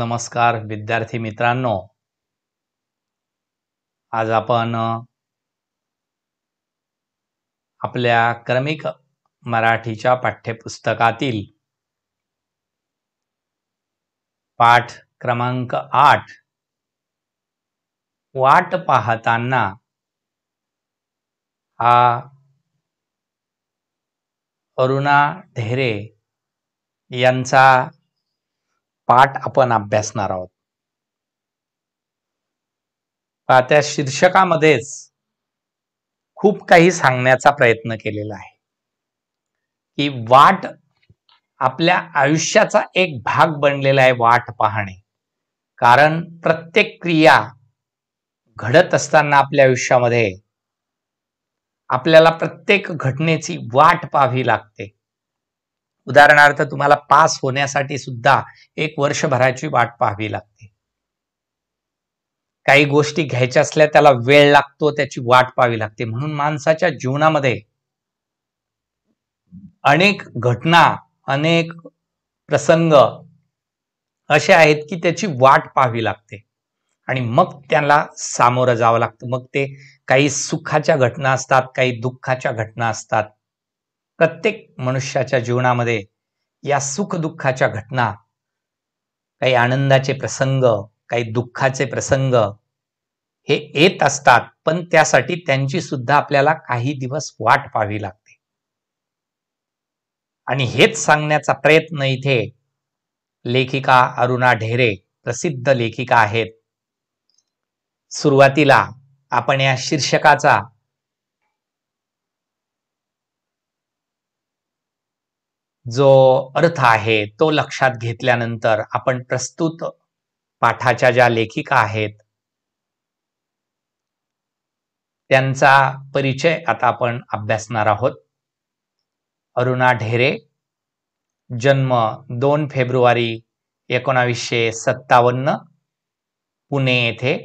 नमस्कार विद्यार्थी मित्रांनो आज आपण आपल्या क्रमिक मराठीच्या पाठ्यपुस्तकातील पाठ क्रमांक आठ वाट पाहताना हा अरुणा ढेरे यांचा पाठ आपण अभ्यासणार आहोत त्या शीर्षकामध्येच खूप काही सांगण्याचा प्रयत्न केलेला आहे की वाट आपल्या आयुष्याचा एक भाग बनलेला आहे वाट पाहणे कारण प्रत्येक क्रिया घडत असताना आपल्या आयुष्यामध्ये आपल्याला प्रत्येक घटनेची वाट पाहावी लागते उदाहरणार्थ तुम्हाला पास होण्यासाठी सुद्धा एक वर्षभराची वाट पाहावी लागते काही गोष्टी घ्यायच्या असल्या त्याला वेळ लागतो त्याची वाट पाहावी लागते म्हणून माणसाच्या जीवनामध्ये अनेक घटना अनेक प्रसंग असे आहेत की त्याची वाट पाहावी लागते आणि मग त्याला सामोरं जावं लागतं मग ते काही सुखाच्या घटना असतात काही दुःखाच्या घटना असतात प्रत्येक मनुष्याच्या जीवनामध्ये या सुखदुःखाच्या घटना काही आनंदाचे प्रसंग काही दुःखाचे प्रसंग हे येत असतात पण त्यासाठी त्यांची सुद्धा आपल्याला काही दिवस वाट पाहावी लागते आणि हेच सांगण्याचा प्रयत्न इथे लेखिका अरुणा ढेरे प्रसिद्ध लेखिका आहेत सुरुवातीला आपण या शीर्षकाचा जो अर्थ आहे तो लक्षात घेतल्यानंतर आपण प्रस्तुत पाठाच्या ज्या लेखिका आहेत त्यांचा परिचय आता आपण अभ्यासणार आहोत अरुणा ढेरे जन्म दोन फेब्रुवारी एकोणावीसशे सत्तावन्न पुणे येथे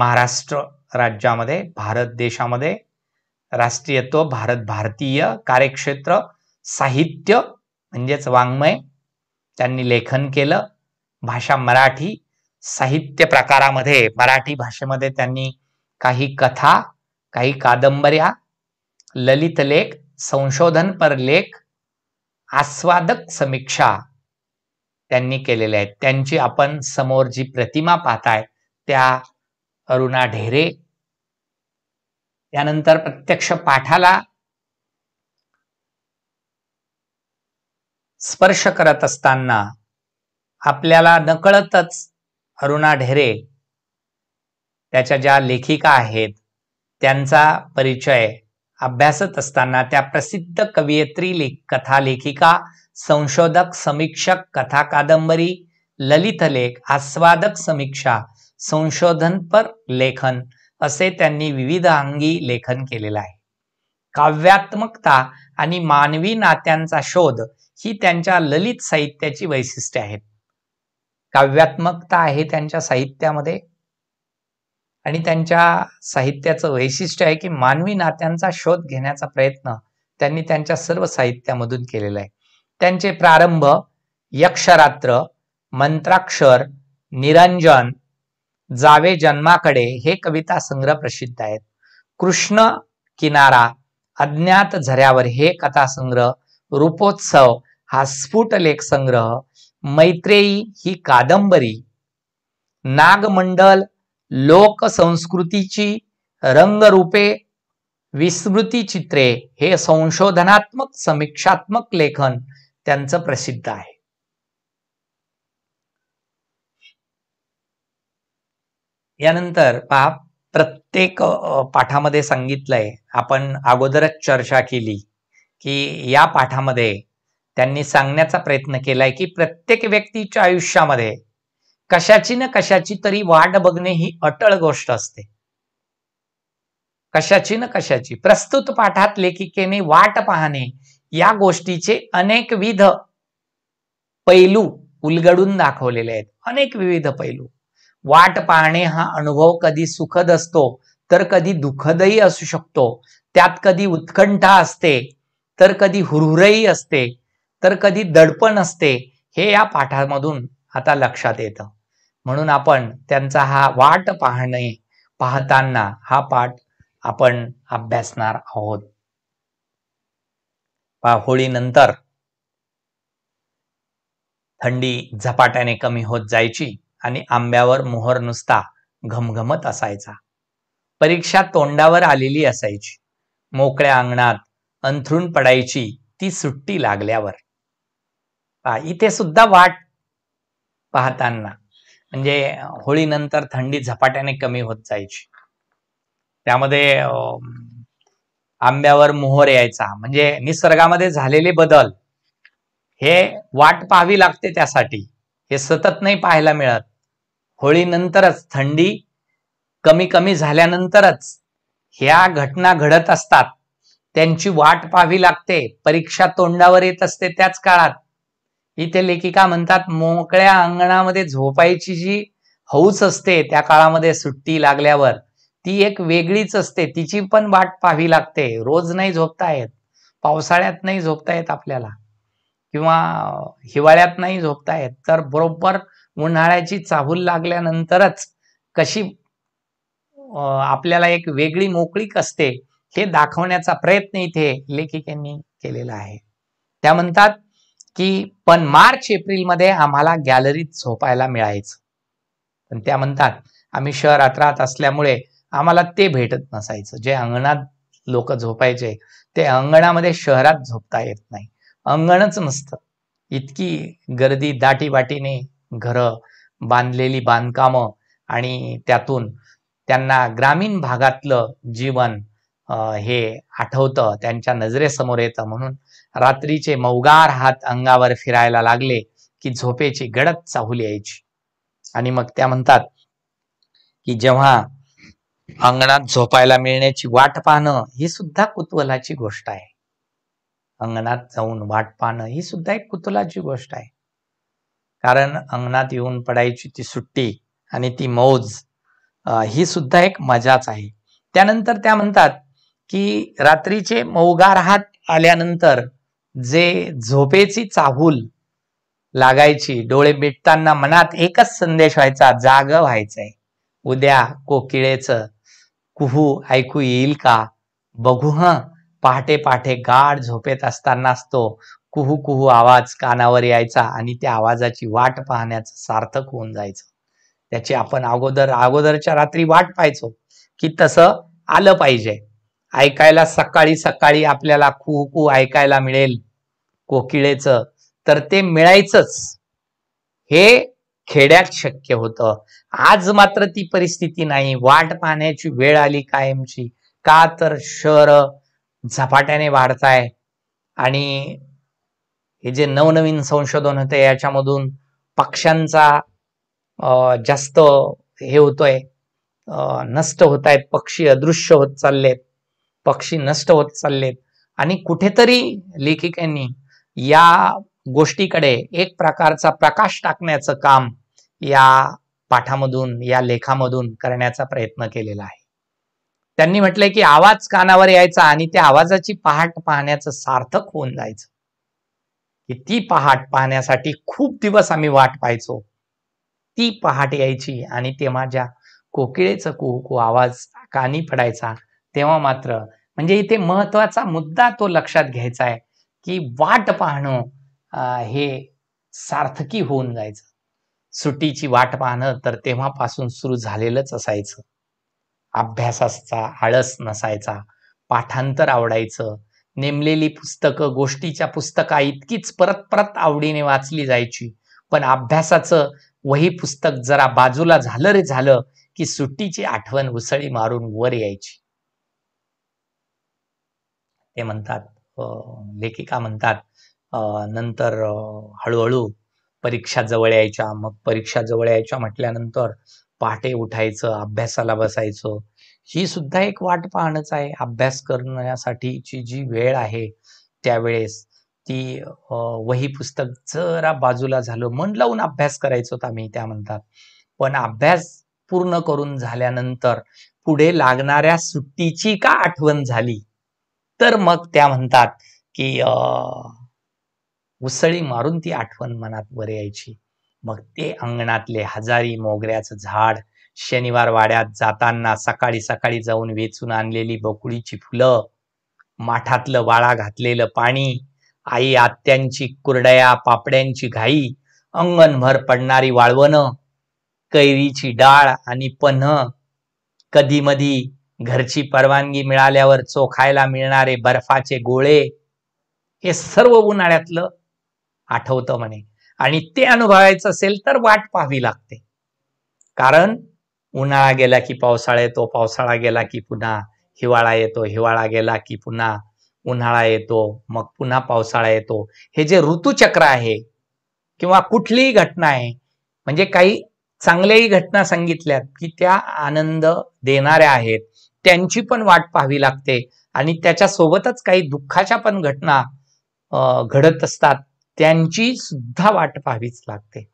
महाराष्ट्र राज्यामध्ये भारत देशामध्ये राष्ट्रीयत्व भारत भारतीय कार्यक्षेत्र साहित्य म्हणजेच वाङ्मय त्यांनी लेखन केलं भाषा मराठी साहित्य प्रकारामध्ये मराठी भाषेमध्ये त्यांनी काही कथा काही कादंबऱ्या ललित लेख संशोधनपर लेख आस्वादक समीक्षा त्यांनी केलेल्या आहेत त्यांची आपण समोर जी प्रतिमा पाहताय त्या अरुणा ढेरे त्यानंतर प्रत्यक्ष पाठाला स्पर्श करत असताना आपल्याला नकळतच अरुणा ढेरे त्याच्या ज्या लेखिका आहेत त्यांचा परिचय अभ्यासत असताना त्या प्रसिद्ध कवयित्री लेख कथालेखिका संशोधक समीक्षक कथा कादंबरी ललित लेख आस्वादक समीक्षा संशोधन पर लेखन असे त्यांनी विविध अंगी लेखन केलेलं आहे काव्यात्मकता आणि मानवी नात्यांचा शोध ही त्यांच्या ललित साहित्याची वैशिष्ट्ये आहेत काव्यात्मकता आहे त्यांच्या साहित्यामध्ये आणि त्यांच्या साहित्याचं वैशिष्ट्य आहे की मानवी नात्यांचा शोध घेण्याचा प्रयत्न त्यांनी त्यांच्या सर्व साहित्यामधून केलेला आहे त्यांचे प्रारंभ यक्षरात्र मंत्राक्षर निरंजन जावे जन्माकडे हे कविता संग्रह प्रसिद्ध आहेत कृष्ण किनारा अज्ञात झऱ्यावर हे कथासंग्रह रूपोत्सव हा स्फुट संग्रह मैत्रेयी ही कादंबरी नागमंडल लोकसंस्कृतीची रंगरूपे विस्मृती चित्रे हे संशोधनात्मक समीक्षात्मक लेखन त्यांचं प्रसिद्ध आहे यानंतर पहा प्रत्येक पाठामध्ये सांगितलंय आपण अगोदरच चर्चा केली की या पाठामध्ये त्यांनी सांगण्याचा प्रयत्न केलाय की प्रत्येक व्यक्तीच्या आयुष्यामध्ये कशाची ना कशाची तरी वाट बघणे ही अटळ गोष्ट असते कशाची ना कशाची प्रस्तुत पाठात लेखिकेने वाट पाहणे या गोष्टीचे अनेकविध पैलू उलगडून दाखवलेले आहेत अनेक विविध पैलू वाट पाहणे हा अनुभव कधी सुखद असतो तर कधी दुःखदही असू शकतो त्यात कधी उत्कंठा असते तर कधी हुरहुरही असते तर कधी दडपण असते हे या पाठामधून आता लक्षात येतं म्हणून आपण त्यांचा हा वाट पाहणे पाहताना हा पाठ आपण अभ्यासणार आहोत होळीनंतर थंडी झपाट्याने कमी होत जायची आणि आंब्यावर मोहर नुसता घमघमत असायचा परीक्षा तोंडावर आलेली असायची मोकळ्या अंगणात अंथरून पडायची ती सुट्टी लागल्यावर इथे सुद्धा वाट पाहताना म्हणजे होळीनंतर थंडी झपाट्याने कमी होत जायची त्यामध्ये आंब्यावर मोहर यायचा म्हणजे निसर्गामध्ये झालेले बदल हे वाट पाहावी लागते त्यासाठी हे सतत नाही पाहायला मिळत होळीनंतरच थंडी कमी कमी झाल्यानंतरच ह्या घटना घडत असतात त्यांची वाट पाहावी लागते परीक्षा तोंडावर येत असते त्याच काळात इथे लेखिका म्हणतात मोकळ्या अंगणामध्ये झोपायची जी हौस असते त्या काळामध्ये सुट्टी लागल्यावर ती एक वेगळीच असते तिची पण वाट पाहावी लागते रोज नाही झोपता येत पावसाळ्यात नाही झोपता येत आपल्याला किंवा हिवाळ्यात नाही झोपता येत तर बरोबर उन्हाळ्याची चाहूल लागल्यानंतरच कशी आपल्याला एक वेगळी मोकळीक असते हे दाखवण्याचा प्रयत्न इथे लेखिकांनी केलेला आहे त्या म्हणतात की पण मार्च एप्रिलमध्ये आम्हाला गॅलरीत झोपायला मिळायचं पण त्या म्हणतात आम्ही शहरात राहत असल्यामुळे आम्हाला ते भेटत नसायचं जे अंगणात लोक झोपायचे ते अंगणामध्ये शहरात झोपता येत नाही अंगणच नसतं इतकी गर्दी दाटीवाटीने घर बांधलेली बांधकाम आणि त्यातून त्यांना ग्रामीण भागातलं जीवन हे आठवतं त्यांच्या नजरेसमोर येतं म्हणून रात्रीचे मौगार हात अंगावर फिरायला लागले की झोपेची गडद चाहूल यायची आणि मग त्या म्हणतात की जेव्हा अंगणात झोपायला मिळण्याची वाट पाहणं ही सुद्धा कुतूहलाची गोष्ट आहे अंगणात जाऊन वाट पाहणं ही सुद्धा एक कुतूहलाची गोष्ट आहे कारण अंगणात येऊन पडायची ती सुट्टी आणि ती मौज ही सुद्धा एक मजाच आहे त्यानंतर त्या म्हणतात की रात्रीचे मौगार हात आल्यानंतर जे झोपेची चाहूल लागायची डोळे मिटताना मनात एकच संदेश व्हायचा जाग व्हायचंय उद्या कोकिळेचं कुहू ऐकू येईल का बघू ह पहाटे पहाटे गाढ झोपेत असतानाच तो कुहू कुहू आवाज कानावर यायचा आणि त्या आवाजाची वाट पाहण्याचं सार्थक होऊन जायचं त्याची आपण अगोदर अगोदरच्या रात्री वाट पाहायचो की तसं आलं पाहिजे ऐकायला सकाळी सकाळी आपल्याला खू ऐकायला मिळेल कोकिळेचं तर ते मिळायचंच हे खेड्यात शक्य होतं आज मात्र ती परिस्थिती नाही वाट पाहण्याची वेळ आली कायमची का तर शहर झपाट्याने वाढताय आणि हे जे नवनवीन संशोधन होते याच्यामधून पक्ष्यांचा जास्त हे होतोय नष्ट होत आहेत पक्षी अदृश्य होत चाललेत पक्षी नष्ट होत चाललेत आणि कुठेतरी लेखिकांनी या गोष्टीकडे एक प्रकारचा प्रकाश टाकण्याचं काम या पाठामधून या लेखामधून करण्याचा प्रयत्न केलेला आहे त्यांनी म्हटलंय की आवाज कानावर यायचा आणि त्या आवाजाची पहाट पाहण्याचं सार्थक होऊन जायचं की ती पहाट पाहण्यासाठी खूप दिवस आम्ही वाट पाहायचो ती पहाट यायची आणि ते माझ्या कोकिळेचं कुहू आवाज कानी पडायचा तेव्हा मात्र म्हणजे इथे महत्वाचा मुद्दा तो लक्षात घ्यायचा आहे की वाट पाहणं हे सार्थकी होऊन जायचं सुट्टीची वाट पाहणं तर तेव्हापासून सुरू झालेलंच असायचं अभ्यासाचा आळस नसायचा पाठांतर आवडायचं नेमलेली पुस्तकं गोष्टीच्या पुस्तका इतकीच परत परत आवडीने वाचली जायची पण अभ्यासाचं वही पुस्तक जरा बाजूला झालं रे झालं की सुट्टीची आठवण उसळी मारून वर यायची ते म्हणतात लेखिका म्हणतात नंतर हळूहळू परीक्षा जवळ यायच्या मग परीक्षा जवळ यायच्या म्हटल्यानंतर पहाटे उठायचं अभ्यासाला बसायचं ही सुद्धा एक वाट पाहणंच आहे अभ्यास करण्यासाठीची जी वेळ आहे त्यावेळेस ती वही पुस्तक जरा बाजूला झालं मन लावून अभ्यास करायचो आम्ही त्या म्हणतात पण अभ्यास पूर्ण करून झाल्यानंतर पुढे लागणाऱ्या सुट्टीची का आठवण झाली तर मग त्या म्हणतात की उसळी मारून ती आठवण मनात वर यायची मग ते अंगणातले हजारी मोगऱ्याचं झाड शनिवार वाड्यात जाताना सकाळी सकाळी जाऊन वेचून आणलेली बकुळीची फुलं माठातलं वाळा घातलेलं पाणी आई आत्यांची कुरडया पापड्यांची घाई अंगणभर पडणारी वाळवणं कैरीची डाळ आणि पन्ह कधी मधी घरची परवानगी मिळाल्यावर चोखायला मिळणारे बर्फाचे गोळे हे सर्व उन्हाळ्यातलं आठवतं म्हणे आणि ते अनुभवायचं असेल तर वाट पाहावी लागते कारण उन्हाळा गेला की पावसाळा येतो पावसाळा गेला की पुन्हा हिवाळा येतो हिवाळा गेला की पुन्हा उन्हाळा येतो मग पुन्हा पावसाळा येतो हे जे ऋतुचक्र आहे किंवा कुठलीही घटना आहे म्हणजे काही चांगल्याही घटना सांगितल्यात की त्या आनंद देणाऱ्या आहेत त्यांची पण वाट पाहावी लागते आणि त्याच्यासोबतच काही दुःखाच्या पण घटना घडत असतात त्यांची सुद्धा वाट पाहावीच लागते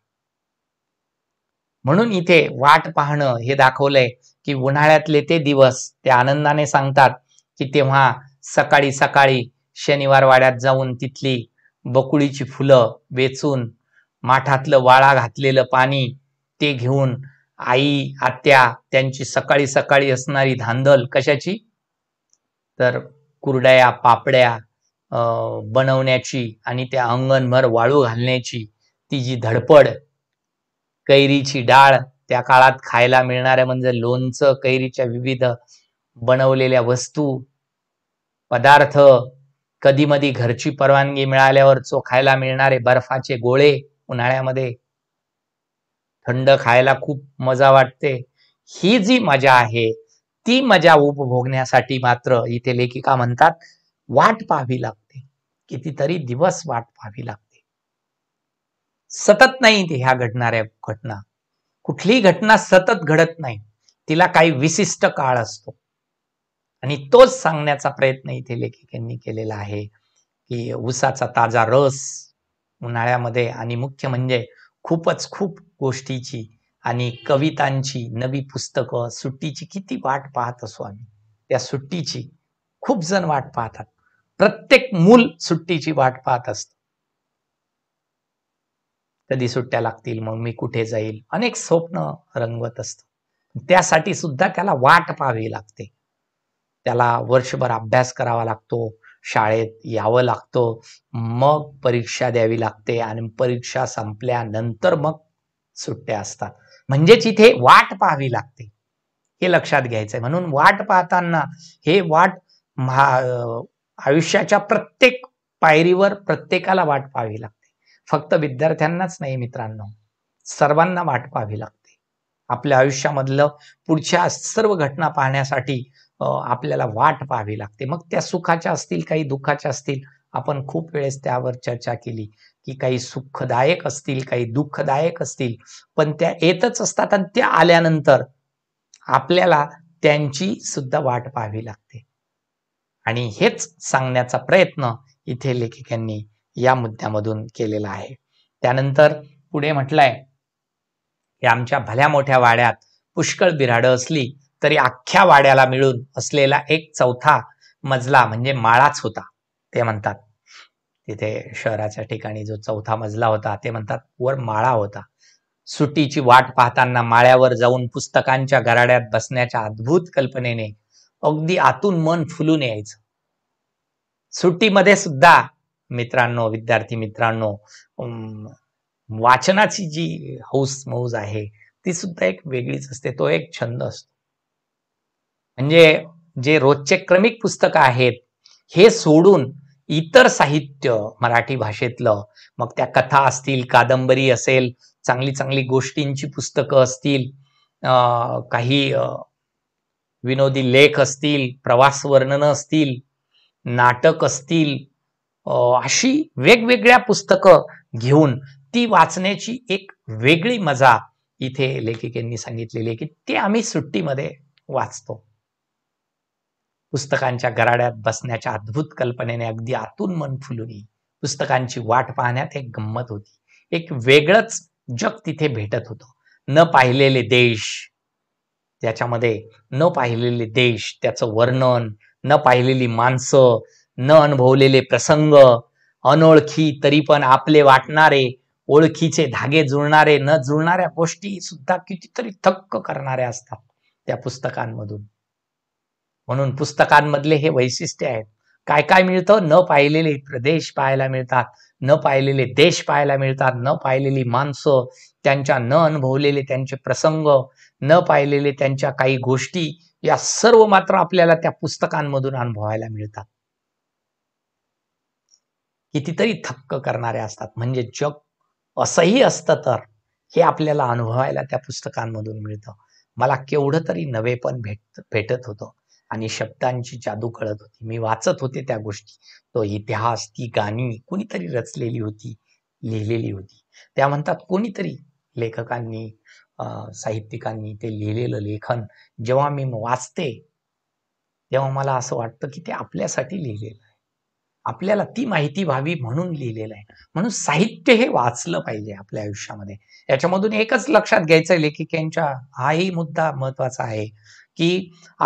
म्हणून इथे वाट पाहणं हे दाखवलंय की उन्हाळ्यातले ते दिवस ते आनंदाने सांगतात की तेव्हा सकाळी सकाळी शनिवार वाड्यात जाऊन तिथली बकुळीची फुलं वेचून माठातलं वाळा घातलेलं पाणी ते घेऊन आई आत्या त्यांची सकाळी सकाळी असणारी धांदल कशाची तर कुरड्या पापड्या बनवण्याची आणि त्या अंगणभर वाळू घालण्याची ती जी धडपड कैरीची डाळ त्या काळात खायला मिळणाऱ्या म्हणजे लोणचं कैरीच्या विविध बनवलेल्या वस्तू पदार्थ कधी मधी घरची परवानगी मिळाल्यावर खायला मिळणारे बर्फाचे गोळे उन्हाळ्यामध्ये थंड खायला खूप मजा वाटते ही जी मजा आहे ती मजा उपभोगण्यासाठी मात्र इथे लेखिका म्हणतात वाट पाहावी लागते कितीतरी दिवस वाट पाहावी लागते सतत नाही ते ह्या घडणाऱ्या घटना कुठलीही घटना सतत घडत नाही तिला काही विशिष्ट काळ असतो आणि तोच सांगण्याचा प्रयत्न इथे लेखिकांनी केलेला आहे की उसाचा ताजा रस उन्हाळ्यामध्ये आणि मुख्य म्हणजे खूपच खूप गोष्टीची आणि कवितांची नवी पुस्तकं सुट्टीची किती वाट पाहत असो आम्ही त्या सुट्टीची खूप जण वाट पाहतात प्रत्येक मूल सुट्टीची वाट पाहत असत कधी सुट्ट्या लागतील मग मी कुठे जाईल अनेक स्वप्न रंगवत असत त्यासाठी सुद्धा त्याला वाट पाहावी लागते त्याला वर्षभर अभ्यास करावा लागतो शाळेत यावं लागतं मग परीक्षा द्यावी लागते आणि परीक्षा संपल्यानंतर मग सुट्ट्या असतात म्हणजेच इथे वाट पाहावी लागते हे लक्षात घ्यायचंय म्हणून वाट पाहताना हे वाट आयुष्याच्या प्रत्येक पायरीवर प्रत्येकाला वाट पाहावी लागते फक्त विद्यार्थ्यांनाच नाही मित्रांनो सर्वांना वाट पाहावी लागते आपल्या आयुष्यामधलं पुढच्या सर्व घटना पाहण्यासाठी आपल्याला वाट पाहावी लागते मग त्या सुखाच्या असतील काही दुःखाच्या असतील आपण खूप वेळेस त्यावर चर्चा केली की काही सुखदायक असतील काही दुःखदायक असतील पण त्या येतच असतात आणि त्या आल्यानंतर आपल्याला त्यांची सुद्धा वाट पाहावी लागते आणि हेच सांगण्याचा प्रयत्न इथे लेखिकांनी या मुद्द्यामधून केलेला आहे त्यानंतर पुढे म्हटलंय की आमच्या भल्या मोठ्या वाड्यात पुष्कळ बिराड असली तरी अख्ख्या वाड्याला मिळून असलेला एक चौथा मजला म्हणजे माळाच होता ते म्हणतात तिथे शहराच्या ठिकाणी जो चौथा मजला होता ते म्हणतात वर माळा होता सुट्टीची वाट पाहताना माळ्यावर जाऊन पुस्तकांच्या गराड्यात बसण्याच्या अद्भुत कल्पनेने अगदी आतून मन फुलून यायचं सुट्टीमध्ये सुद्धा मित्रांनो विद्यार्थी मित्रांनो वाचनाची जी हौस मौज आहे ती सुद्धा एक वेगळीच असते तो एक छंद असतो म्हणजे जे रोजचे क्रमिक पुस्तक आहेत हे सोडून इतर साहित्य मराठी भाषेतलं मग त्या कथा असतील कादंबरी असेल चांगली चांगली गोष्टींची पुस्तकं असतील काही विनोदी लेख असतील प्रवास वर्णन असतील नाटक असतील अशी वेगवेगळ्या पुस्तकं घेऊन ती वाचण्याची एक वेगळी मजा इथे लेखिकेंनी सांगितलेली आहे की ते आम्ही सुट्टीमध्ये वाचतो पुस्तकांच्या गराड्यात बसण्याच्या अद्भुत कल्पनेने अगदी आतून मन फुलून येईल पुस्तकांची वाट पाहण्यात एक गंमत होती एक वेगळंच जग तिथे भेटत होतो न पाहिलेले देश त्याच्यामध्ये न पाहिलेले देश त्याचं वर्णन न पाहिलेली माणसं न अनुभवलेले प्रसंग अनोळखी तरी पण आपले वाटणारे ओळखीचे धागे जुळणारे न जुळणाऱ्या गोष्टी सुद्धा कितीतरी थक्क करणाऱ्या असतात त्या पुस्तकांमधून म्हणून पुस्तकांमधले हे वैशिष्ट्य आहेत काय काय मिळतं न पाहिलेले प्रदेश पाहायला मिळतात न पाहिलेले देश पाहायला मिळतात न पाहिलेली माणसं त्यांच्या न अनुभवलेले त्यांचे प्रसंग न पाहिलेले त्यांच्या काही गोष्टी या सर्व मात्र आपल्याला त्या पुस्तकांमधून अनुभवायला मिळतात कितीतरी थक्क करणारे असतात म्हणजे जग असंही असतं तर हे आपल्याला अनुभवायला त्या पुस्तकांमधून मिळतं मला केवढं तरी नवेपण भेट भेटत होतं आणि शब्दांची जादू कळत होती मी वाचत होते त्या गोष्टी तो इतिहास ती गाणी कोणीतरी रचलेली होती लिहिलेली होती त्या म्हणतात कोणीतरी लेखकांनी साहित्यिकांनी ते लिहिलेलं लेखन जेव्हा मी वाचते तेव्हा मला असं वाटतं की ते आपल्यासाठी लिहिलेलं आहे आपल्याला ती माहिती व्हावी म्हणून लिहिलेलं आहे म्हणून साहित्य हे वाचलं पाहिजे आपल्या आयुष्यामध्ये याच्यामधून एकच लक्षात घ्यायचं लेखिकांच्या हाही मुद्दा महत्वाचा आहे की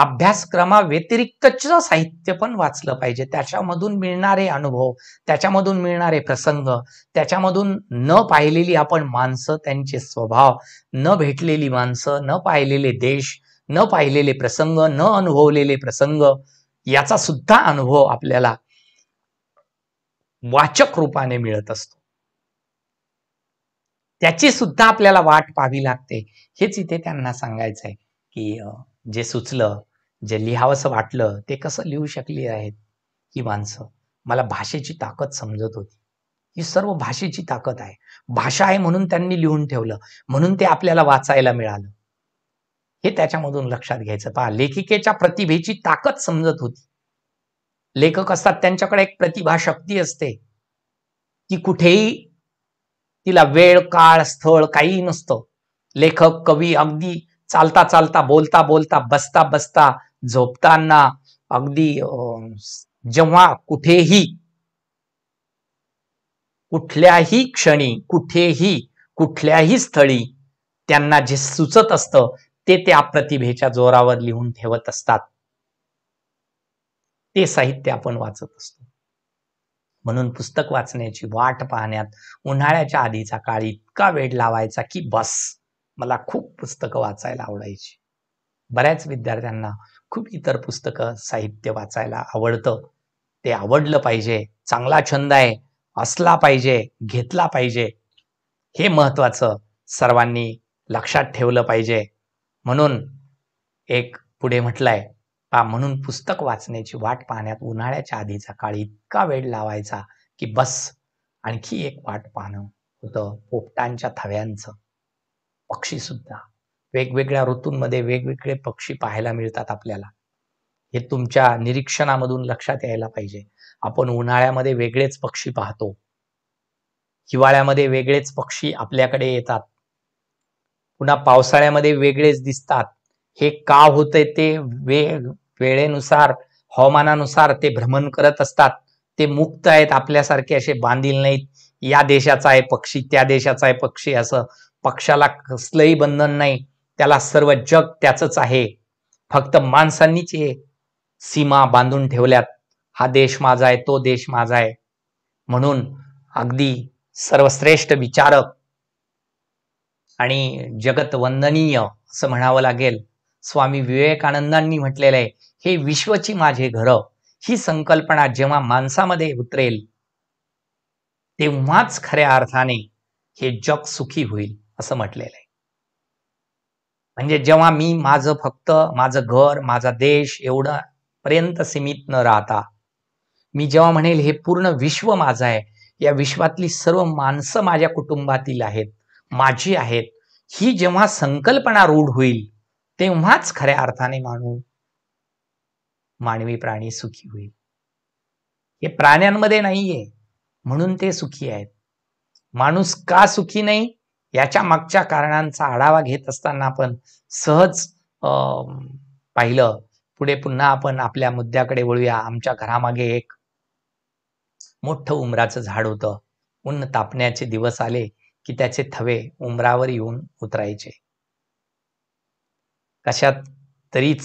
अभ्यासक्रमाव्यतिरिक्तच साहित्य पण वाचलं पाहिजे त्याच्यामधून मिळणारे अनुभव त्याच्यामधून मिळणारे प्रसंग त्याच्यामधून न पाहिलेली आपण माणसं त्यांचे स्वभाव न भेटलेली माणसं न पाहिलेले देश न पाहिलेले प्रसंग न अनुभवलेले प्रसंग याचा सुद्धा अनुभव आपल्याला वाचक रूपाने मिळत असतो त्याची सुद्धा आपल्याला वाट पाहावी लागते हेच इथे त्यांना सांगायचं आहे की जे सुचलं जे लिहावंसं वाटलं ते कसं लिहू शकली आहेत ही माणसं मला भाषेची ताकद समजत होती ही सर्व भाषेची ताकद आहे भाषा आहे म्हणून त्यांनी लिहून ठेवलं म्हणून ते आपल्याला वाचायला मिळालं हे त्याच्यामधून लक्षात घ्यायचं पहा लेखिकेच्या प्रतिभेची ताकद समजत होती लेखक असतात त्यांच्याकडे एक प्रतिभा शक्ती असते ती कुठेही तिला वेळ काळ स्थळ काहीही नसतं लेखक कवी अगदी चालता चालता बोलता बोलता बसता बसता झोपताना अगदी जेव्हा कुठेही कुठल्याही क्षणी कुठेही कुठल्याही स्थळी त्यांना जे सुचत असतं ते त्या प्रतिभेच्या जोरावर लिहून ठेवत असतात ते साहित्य आपण वाचत असतो म्हणून पुस्तक वाचण्याची वाट पाहण्यात उन्हाळ्याच्या आधीचा काळ इतका वेळ लावायचा की बस मला खूप पुस्तकं वाचायला आवडायची बऱ्याच विद्यार्थ्यांना खूप इतर पुस्तकं साहित्य वाचायला आवडतं ते आवडलं पाहिजे चांगला छंद आहे असला पाहिजे घेतला पाहिजे हे महत्वाचं सर्वांनी लक्षात ठेवलं पाहिजे म्हणून एक पुढे म्हटलंय पा म्हणून पुस्तक वाचण्याची वाट पाहण्यात उन्हाळ्याच्या आधीचा काळ इतका वेळ लावायचा की बस आणखी एक वाट पाहणं होतं पोपटांच्या थव्यांचं पक्षी सुद्धा वेगवेगळ्या ऋतूंमध्ये वेगवेगळे पक्षी पाहायला मिळतात आपल्याला हे तुमच्या निरीक्षणामधून लक्षात यायला पाहिजे आपण उन्हाळ्यामध्ये वेगळेच पक्षी पाहतो हिवाळ्यामध्ये वेगळेच पक्षी आपल्याकडे येतात पुन्हा पावसाळ्यामध्ये वेगळेच दिसतात हे का होते ते वे वेळेनुसार हवामानानुसार ते भ्रमण करत असतात ते मुक्त आहेत आपल्यासारखे असे बांधील नाहीत या देशाचा आहे पक्षी त्या देशाचा आहे पक्षी असं पक्षाला कसलंही बंधन नाही त्याला सर्व जग त्याचंच आहे फक्त माणसांनीच हे सीमा बांधून ठेवल्यात हा देश माझा आहे तो देश माझा आहे म्हणून अगदी सर्वश्रेष्ठ विचारक आणि जगत वंदनीय असं म्हणावं लागेल स्वामी विवेकानंदांनी म्हटलेलं आहे हे विश्वची माझे घर ही संकल्पना जेव्हा माणसामध्ये उतरेल तेव्हाच खऱ्या अर्थाने हे जग सुखी होईल असं म्हटलेलं आहे म्हणजे जेव्हा मी माझं फक्त माझं घर माझा देश एवढं पर्यंत सीमित न राहता मी जेव्हा म्हणेल हे पूर्ण विश्व माझं आहे या विश्वातली सर्व माणसं माझ्या कुटुंबातील आहेत माझी आहेत ही जेव्हा संकल्पना रूढ होईल तेव्हाच खऱ्या अर्थाने माणू मानवी प्राणी सुखी होईल हे प्राण्यांमध्ये नाहीये म्हणून ते सुखी आहेत माणूस का सुखी नाही याच्या मागच्या कारणांचा आढावा घेत असताना आपण सहज पाहिलं पुढे पुन्हा आपण आपल्या मुद्द्याकडे वळूया आमच्या घरामागे एक मोठं उमराचं झाड होतं ऊन तापण्याचे दिवस आले की त्याचे थवे उमरावर येऊन उतरायचे कशात तरीच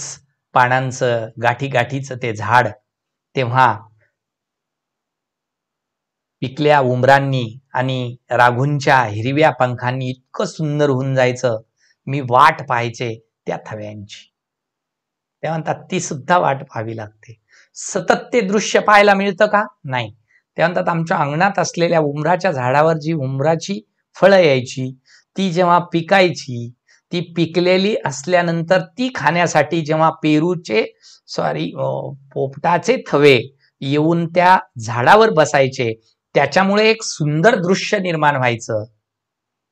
पानांचं गाठी गाठीचं ते झाड तेव्हा पिकल्या उमरांनी आणि राघूंच्या हिरव्या पंखांनी इतकं सुंदर होऊन जायचं मी वाट पाहायचे त्या थव्यांची त्या म्हणतात ती सुद्धा वाट पाहावी लागते सतत ते दृश्य पाहायला मिळतं का नाही त्या म्हणतात आमच्या अंगणात असलेल्या उमराच्या झाडावर जी उमराची फळं यायची ती जेव्हा पिकायची ती पिकलेली असल्यानंतर ती खाण्यासाठी जेव्हा पेरूचे सॉरी पोपटाचे थवे येऊन त्या झाडावर बसायचे त्याच्यामुळे एक सुंदर दृश्य निर्माण व्हायचं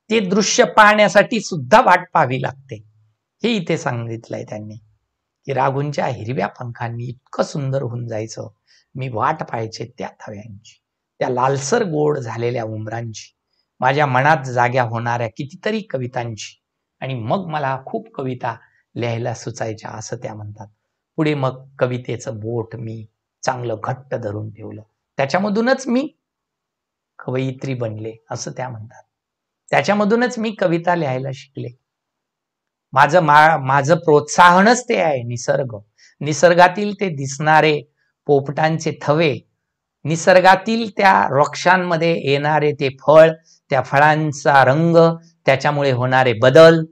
ते दृश्य पाहण्यासाठी सुद्धा वाट पाहावी लागते हे इथे सांगितलंय त्यांनी की राघूंच्या हिरव्या पंखांनी इतकं सुंदर होऊन जायचं मी वाट पाहायचे त्या थव्यांची त्या लालसर गोड झालेल्या उमरांची माझ्या मनात जाग्या होणाऱ्या कितीतरी कवितांची आणि मग मला खूप कविता लिहायला सुचायच्या असं त्या म्हणतात पुढे मग कवितेचं बोट मी चांगलं घट्ट धरून ठेवलं त्याच्यामधूनच मी कवयित्री बनले असं त्या म्हणतात त्याच्यामधूनच मी कविता लिहायला शिकले माझ मा माझं प्रोत्साहनच ते आहे निसर्ग निसर्गातील ते दिसणारे पोपटांचे थवे निसर्गातील त्या वृक्षांमध्ये येणारे ते फळ त्या फळांचा रंग त्याच्यामुळे होणारे बदल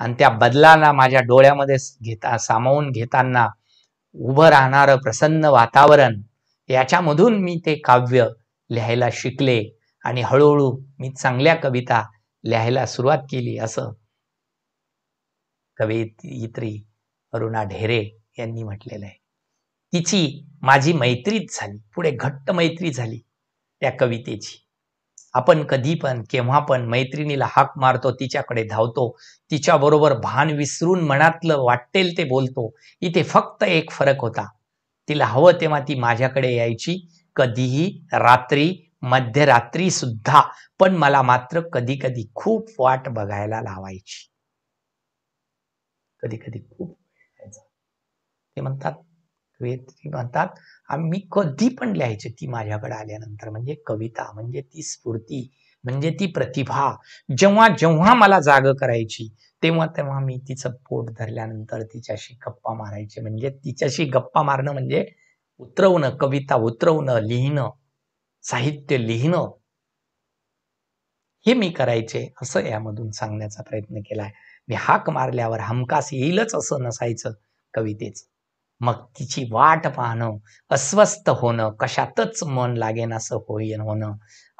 आणि त्या बदलाला माझ्या डोळ्यामध्ये घेता सामावून घेताना उभं राहणारं प्रसन्न वातावरण याच्यामधून मी ते काव्य लिहायला शिकले आणि हळूहळू मी चांगल्या कविता लिहायला सुरुवात केली असं कवयित्री अरुणा ढेरे यांनी म्हटलेलं आहे तिची माझी मैत्रीच झाली पुढे घट्ट मैत्री झाली त्या कवितेची आपण कधी पण केव्हा पण मैत्रिणीला हाक मारतो तिच्याकडे धावतो तिच्याबरोबर भान विसरून मनातलं वाटेल ते बोलतो इथे फक्त एक फरक होता तिला हवं तेव्हा ती माझ्याकडे यायची कधीही रात्री मध्यरात्री सुद्धा पण मला मात्र कधी कधी खूप वाट बघायला लावायची कधी कधी खूप ते म्हणतात कवयित्री म्हणतात आम्ही कधी पण लिहायचे ती माझ्याकडे आल्यानंतर म्हणजे कविता म्हणजे ती स्फूर्ती म्हणजे ती प्रतिभा जेव्हा जेव्हा मला जाग करायची तेव्हा तेव्हा मी तिचं पोट धरल्यानंतर तिच्याशी गप्पा मारायचे म्हणजे तिच्याशी गप्पा मारणं म्हणजे उतरवणं कविता उतरवणं लिहिणं साहित्य लिहिणं हे मी करायचे असं यामधून सांगण्याचा प्रयत्न केलाय मी हाक मारल्यावर हमकास येईलच असं नसायचं कवितेच मग तिची वाट पाहणं अस्वस्थ होणं कशातच मन लागेन असं होईन होणं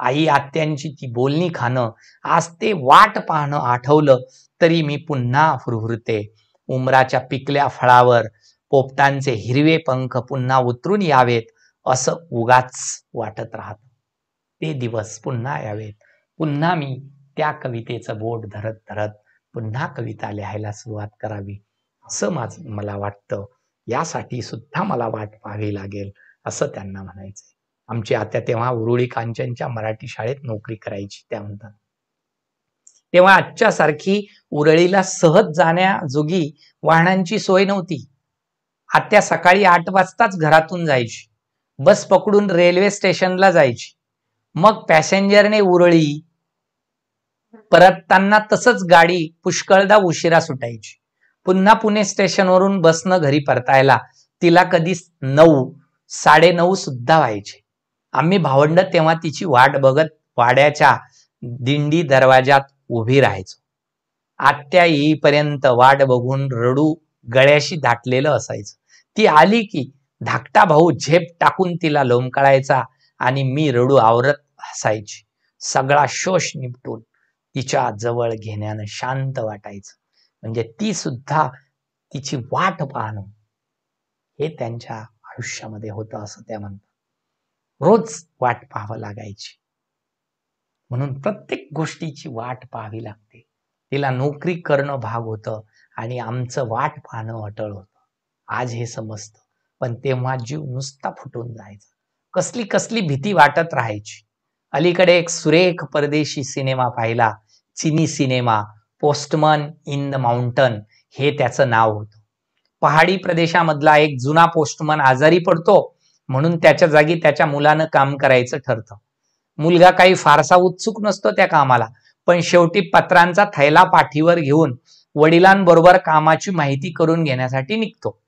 आई आत्यांची ती बोलणी खाणं आज ते वाट पाहणं आठवलं तरी मी पुन्हा हुरहुरते उमराच्या पिकल्या फळावर पोपटांचे हिरवे पंख पुन्हा उतरून यावेत असं उगाच वाटत राहत ते दिवस पुन्हा यावेत पुन्हा मी त्या कवितेचं बोट धरत धरत पुन्हा कविता लिहायला सुरुवात करावी असं माझ मला वाटतं यासाठी सुद्धा मला वाट पाहावी लागेल असं त्यांना म्हणायचं आमची आता तेव्हा उरुळी कांचनच्या मराठी शाळेत नोकरी करायची त्या म्हणतात तेव्हा आजच्या सारखी उरळीला सहज जाण्याजोगी वाहनांची सोय नव्हती आत्या सकाळी आठ वाजताच घरातून जायची बस पकडून रेल्वे स्टेशनला जायची मग पॅसेंजरने उरळी परत त्यांना तसंच गाडी पुष्कळदा उशिरा सुटायची पुन्हा पुणे स्टेशनवरून बसनं घरी परतायला तिला कधी नऊ नऊ सुद्धा व्हायचे आम्ही भावंड तेव्हा तिची वाट बघत वाड्याच्या दिंडी दरवाजात उभी राहायचो आत्या येईपर्यंत वाट बघून रडू गळ्याशी दाटलेलं असायचं ती आली की धाकटा भाऊ झेप टाकून तिला लोंबकळायचा आणि मी रडू आवरत हसायची सगळा शोष निपटून तिच्या जवळ घेण्यानं शांत वाटायचं म्हणजे ती सुद्धा तिची वाट पाहणं हे त्यांच्या आयुष्यामध्ये होतं असं त्या म्हणतात रोज वाट पाहावं लागायची म्हणून प्रत्येक गोष्टीची वाट पाहावी लागते तिला नोकरी करणं भाग होतं आणि आमचं वाट पाहणं अटळ होतं आज हे समजतं पण तेव्हा जीव नुसता फुटून जायचा कसली कसली भीती वाटत राहायची अलीकडे एक सुरेख परदेशी सिनेमा पाहिला चिनी cinema postman in the mountain हे त्याचं नाव होतं पहाडी प्रदेशामधला एक जुना पोस्टमन आजारी पडतो म्हणून त्याच्या जागी त्याच्या मुलानं काम करायचं ठरतं मुलगा काही फारसा उत्सुक नसतो त्या कामाला पण शेवटी पत्रांचा थैला पाठीवर घेऊन वडिलांबरोबर कामाची माहिती करून घेण्यासाठी निघतो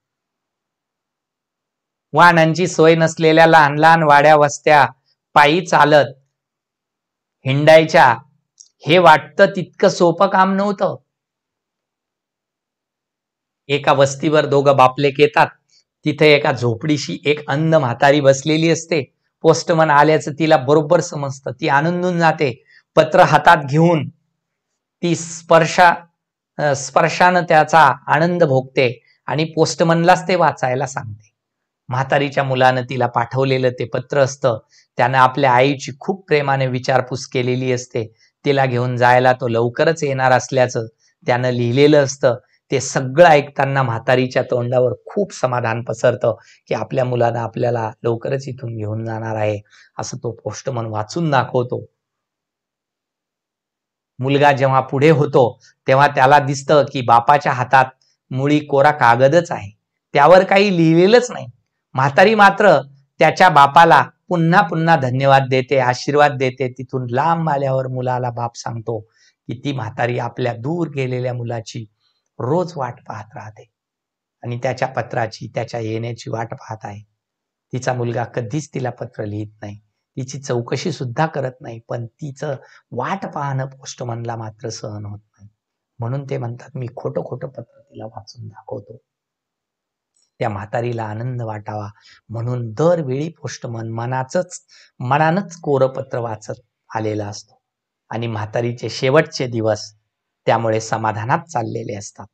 वाहनांची सोय नसलेल्या लहान लहान वाड्या वस्त्या पायी चालत हिंडायच्या हे वाटत तितकं सोपं काम नव्हतं एका वस्तीवर दोघं बापलेक येतात तिथे एका झोपडीशी एक अंध म्हातारी बसलेली असते पोस्टमन आल्याचं तिला बरोबर समजतं ती आनंदून जाते पत्र हातात घेऊन ती स्पर्शा स्पर्शानं त्याचा आनंद भोगते आणि पोस्टमनलाच ते वाचायला सांगते म्हातारीच्या मुलानं तिला पाठवलेलं ते पत्र असतं त्यानं आपल्या आईची खूप प्रेमाने विचारपूस केलेली असते तिला घेऊन जायला तो लवकरच येणार असल्याचं त्यानं लिहिलेलं असतं ते सगळं ऐकताना म्हातारीच्या तोंडावर खूप समाधान पसरत की आपल्या मुलानं आपल्याला लवकरच इथून घेऊन जाणार आहे असं तो पोस्टमन वाचून दाखवतो मुलगा जेव्हा पुढे होतो तेव्हा त्याला दिसतं की बापाच्या हातात मुळी कोरा कागदच आहे त्यावर काही लिहिलेलंच नाही म्हातारी मात्र त्याच्या बापाला पुन्हा पुन्हा धन्यवाद देते आशीर्वाद देते तिथून लांब आल्यावर मुलाला बाप सांगतो की ती म्हातारी आपल्या दूर गेलेल्या मुलाची रोज वाट पाहत राहते आणि त्याच्या पत्राची त्याच्या येण्याची वाट पाहत आहे तिचा मुलगा कधीच तिला पत्र लिहित नाही तिची चौकशी सुद्धा करत नाही पण तिचं वाट पाहणं पोस्टमनला मात्र सहन होत नाही म्हणून ते म्हणतात मी खोटं खोटं पत्र तिला वाचून दाखवतो त्या म्हातारीला आनंद वाटावा म्हणून दरवेळी पोस्टमन मनाचंच मनानच कोरपत्र वाचत आलेला असतो आणि म्हातारीचे शेवटचे दिवस त्यामुळे समाधानात चाललेले असतात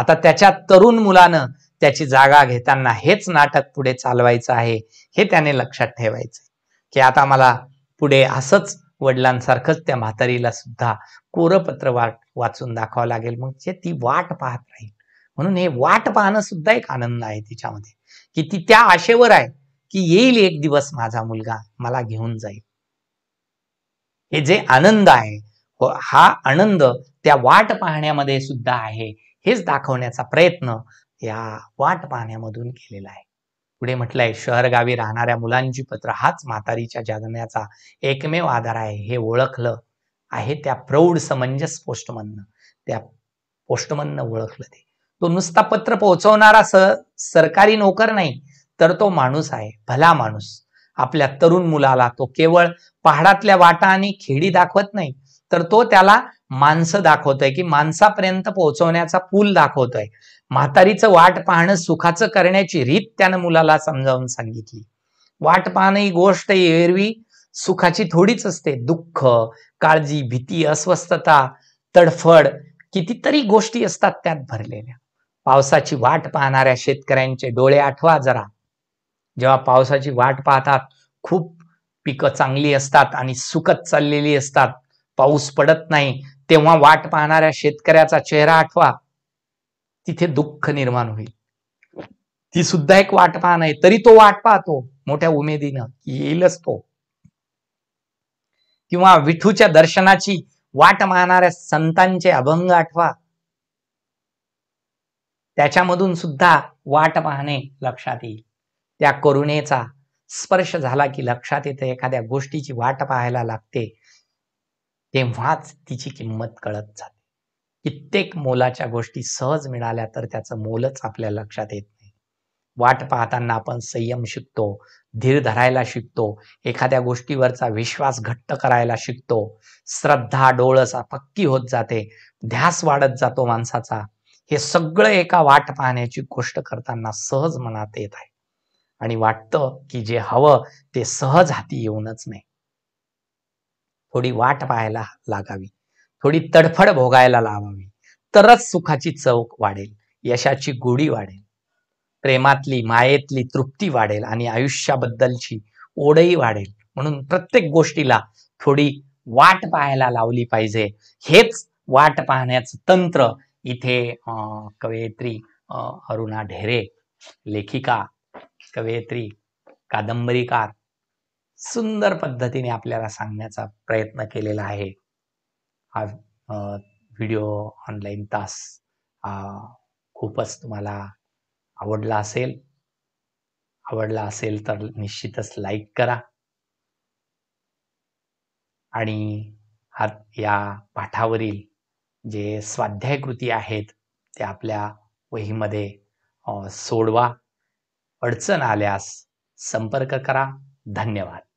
आता त्याच्या तरुण मुलानं त्याची जागा घेताना हेच नाटक पुढे चालवायचं आहे हे त्याने लक्षात ठेवायचं की आता मला पुढे असंच वडिलांसारखंच त्या म्हातारीला सुद्धा कोरपत्र वाट वाचून दाखवावं लागेल म्हणजे ती वाट पाहत राहील म्हणून हे वाट पाहणं सुद्धा एक आनंद आहे तिच्यामध्ये की ती त्या आशेवर आहे की येईल एक दिवस माझा मुलगा मला घेऊन जाईल हे जे आनंद आहे हो, हा आनंद त्या वाट पाहण्यामध्ये सुद्धा आहे हेच दाखवण्याचा प्रयत्न या वाट पाहण्यामधून केलेला आहे पुढे म्हटलंय शहरगावी राहणाऱ्या मुलांची पत्र हाच म्हातारीच्या जागण्याचा एकमेव आधार आहे हे ओळखलं आहे त्या प्रौढ समंजस पोस्टमननं त्या पोस्टमननं ओळखलं ते तो नुसता पत्र पोहोचवणारा स सरकारी नोकर नाही तर तो माणूस आहे भला माणूस आपल्या तरुण मुलाला तो केवळ पहाडातल्या वाटा आणि खेडी दाखवत नाही तर तो त्याला माणसं दाखवतोय की माणसापर्यंत पोहोचवण्याचा पूल दाखवतोय म्हातारीचं वाट पाहणं सुखाचं करण्याची रीत त्यानं मुलाला समजावून सांगितली वाट पाहणं ही गोष्ट एरवी सुखाची थोडीच असते दुःख काळजी भीती अस्वस्थता तडफड कितीतरी गोष्टी असतात त्यात भरलेल्या पावसाची वाट पाहणाऱ्या शेतकऱ्यांचे डोळे आठवा जरा जेव्हा पावसाची वाट पाहतात खूप पिकं चांगली असतात आणि सुकत चाललेली असतात पाऊस पडत नाही तेव्हा वाट पाहणाऱ्या शेतकऱ्याचा चेहरा आठवा तिथे दुःख निर्माण होईल ती सुद्धा एक वाट पाहण आहे तरी तो वाट पाहतो मोठ्या उमेदीनं येईलच तो किंवा विठूच्या दर्शनाची वाट पाहणाऱ्या संतांचे अभंग आठवा त्याच्यामधून सुद्धा वाट पाहणे लक्षात येईल त्या करुणेचा स्पर्श झाला की लक्षात येते एखाद्या गोष्टीची वाट पाहायला लागते तेव्हाच तिची किंमत कळत जाते कित्येक मोलाच्या गोष्टी सहज मिळाल्या तर त्याचं मोलच आपल्या लक्षात येत नाही वाट पाहताना आपण संयम शिकतो धीर धरायला शिकतो एखाद्या गोष्टीवरचा विश्वास घट्ट करायला शिकतो श्रद्धा डोळस पक्की होत जाते ध्यास वाढत जातो माणसाचा हे सगळं एका वाट पाहण्याची गोष्ट करताना सहज मनात येत आहे आणि वाटतं की जे हवं ते सहज हाती येऊनच नाही थोडी वाट पाहायला लागावी थोडी तडफड भोगायला लावावी तरच सुखाची चव वाढेल यशाची गोडी वाढेल प्रेमातली मायेतली तृप्ती वाढेल आणि आयुष्याबद्दलची ओढही वाढेल म्हणून प्रत्येक गोष्टीला थोडी वाट पाहायला लावली पाहिजे हेच वाट पाहण्याचं तंत्र इथे कवयित्री अरुणा ढेरे लेखिका कवयित्री कादंबरीकार सुंदर पद्धतीने आपल्याला सांगण्याचा प्रयत्न केलेला आहे हा व्हिडिओ ऑनलाईन तास खूपच तुम्हाला आवडला असेल आवडला असेल तर निश्चितच लाईक करा आणि हा या पाठावरील जे स्वाध्याय कृती आहेत ते आपल्या वहीमध्ये सोडवा अडचण आल्यास संपर्क करा धन्यवाद